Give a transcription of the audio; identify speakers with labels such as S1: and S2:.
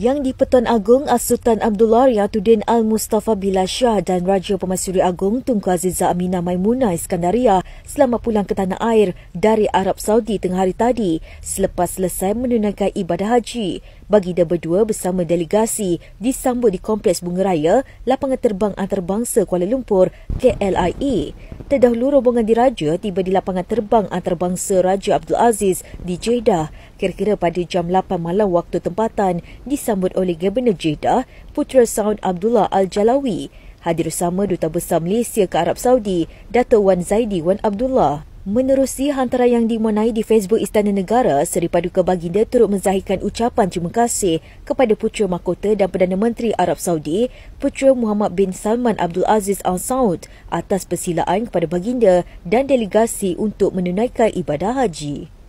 S1: Yang di-Pertuan Agong Sultan Abdullah Riatuddin Al-Mustafa Billah Shah dan Raja Pemaisuri Agong Tunku Aziza Aminah Maimunah Iskandaria selama pulang ke tanah air dari Arab Saudi tengah hari tadi selepas selesai menunaikan ibadah haji. Bagi dia berdua bersama delegasi disambut di Kompleks Bunga Raya Lapangan Terbang Antarabangsa Kuala Lumpur KLIA. E. Terdahulu rombongan diraja tiba di Lapangan Terbang Antarabangsa Raja Abdul Aziz di Jeddah kira-kira pada jam 8 malam waktu tempatan disambut oleh Gubernur Jeddah, Putra Saud Abdullah Al-Jalawi. Hadir sama Duta Besar Malaysia ke Arab Saudi, Datuk Wan Zaidi Wan Abdullah. Menerusi hantaran yang dimuanai di Facebook Istana Negara, Seri Paduka Baginda turut menzahirkan ucapan terima kasih kepada Putera Mahkota dan Perdana Menteri Arab Saudi, Putera Muhammad bin Salman Abdul Aziz Al Saud atas persilaan kepada Baginda dan delegasi untuk menunaikan ibadah haji.